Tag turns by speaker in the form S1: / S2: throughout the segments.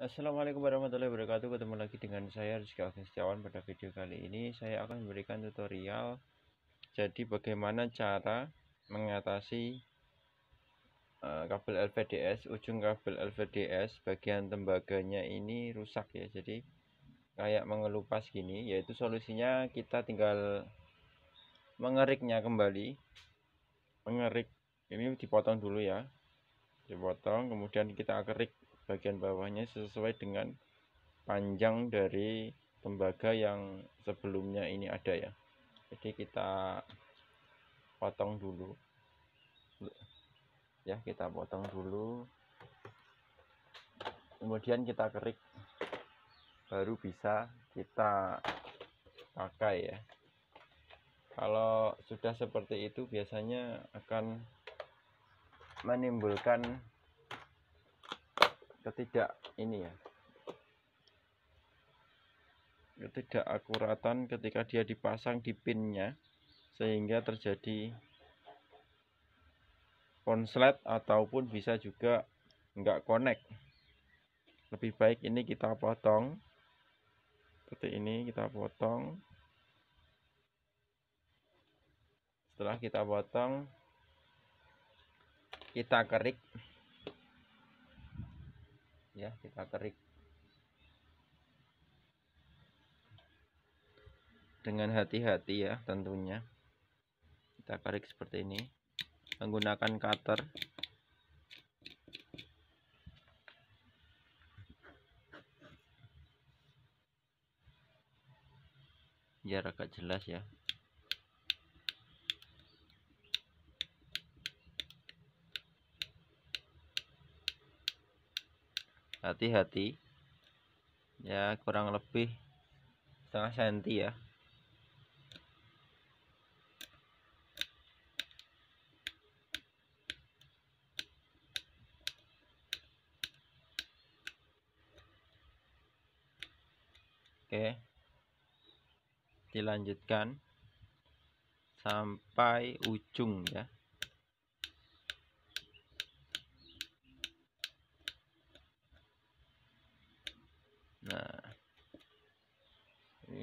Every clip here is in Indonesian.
S1: Assalamualaikum warahmatullahi wabarakatuh Ketemu lagi dengan saya Rizky Alvin Setiawan Pada video kali ini saya akan memberikan tutorial Jadi bagaimana cara mengatasi uh, kabel LVDS Ujung kabel LVDS bagian tembaganya ini rusak ya Jadi kayak mengelupas gini Yaitu solusinya kita tinggal mengeriknya kembali Mengerik ini dipotong dulu ya Dipotong kemudian kita kerik bagian bawahnya sesuai dengan panjang dari tembaga yang sebelumnya ini ada ya jadi kita potong dulu ya kita potong dulu kemudian kita kerik baru bisa kita pakai ya kalau sudah seperti itu biasanya akan menimbulkan ketidak ini ya ketidakakuratan ketika dia dipasang di pinnya sehingga terjadi konslet ataupun bisa juga enggak connect lebih baik ini kita potong seperti ini kita potong setelah kita potong kita kerik ya kita terik dengan hati-hati ya tentunya kita tarik seperti ini menggunakan cutter biar agak jelas ya hati-hati ya kurang lebih setengah senti ya Oke. Dilanjutkan sampai ujung ya.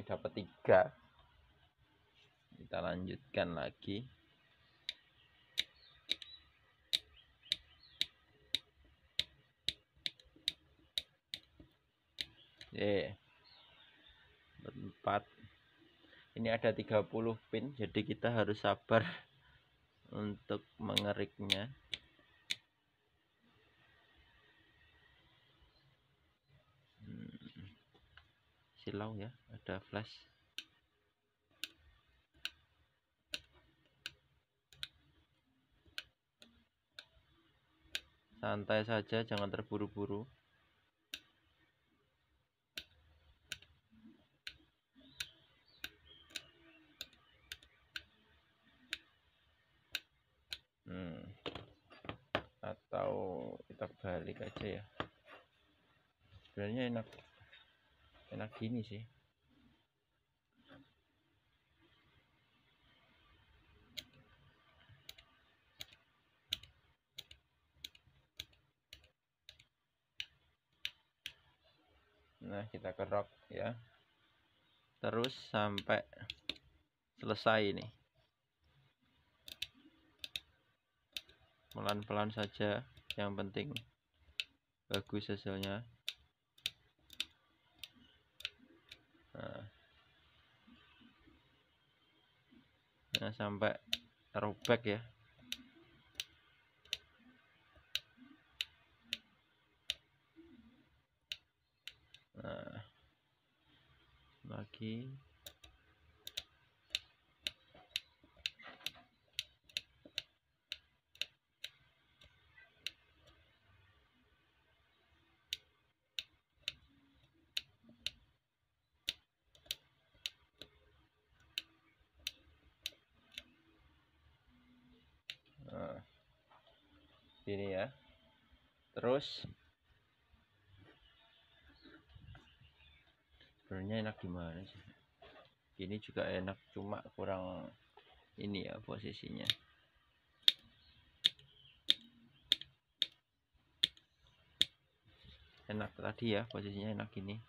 S1: dapat tiga kita lanjutkan lagi Ye. Empat. Ini ada 30 pin, jadi kita harus sabar untuk mengeriknya. silau ya ada flash santai saja jangan terburu-buru hmm. atau kita balik aja ya sebenarnya enak enak gini sih nah kita kerok ya terus sampai selesai ini pelan-pelan saja yang penting bagus hasilnya nah, sampai robek ya nah lagi sini ya terus sebenarnya enak gimana sih ini juga enak cuma kurang ini ya posisinya enak tadi ya posisinya enak ini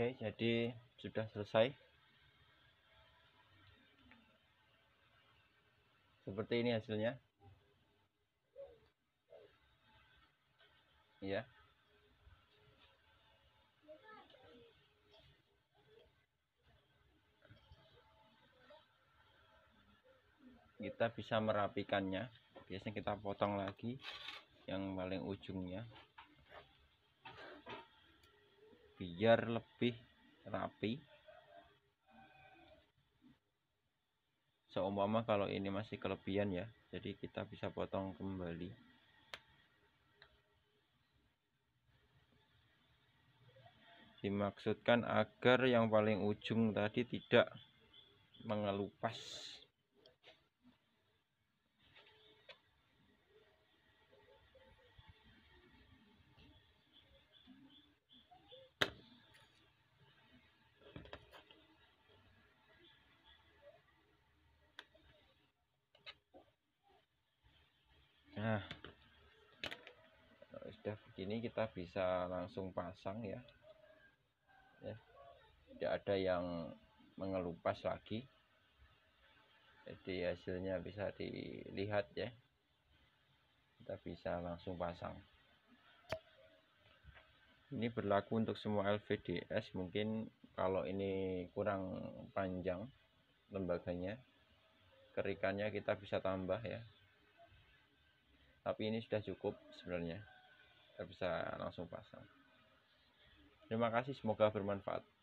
S1: Oke, jadi sudah selesai. Seperti ini hasilnya. Ya. Kita bisa merapikannya. Biasanya kita potong lagi yang paling ujungnya biar lebih rapi seumpama kalau ini masih kelebihan ya jadi kita bisa potong kembali dimaksudkan agar yang paling ujung tadi tidak mengelupas sudah begini kita bisa langsung pasang ya ya tidak ada yang mengelupas lagi jadi hasilnya bisa dilihat ya kita bisa langsung pasang ini berlaku untuk semua LVDS mungkin kalau ini kurang panjang lembaganya kerikannya kita bisa tambah ya tapi ini sudah cukup sebenarnya kita bisa langsung pasang terima kasih semoga bermanfaat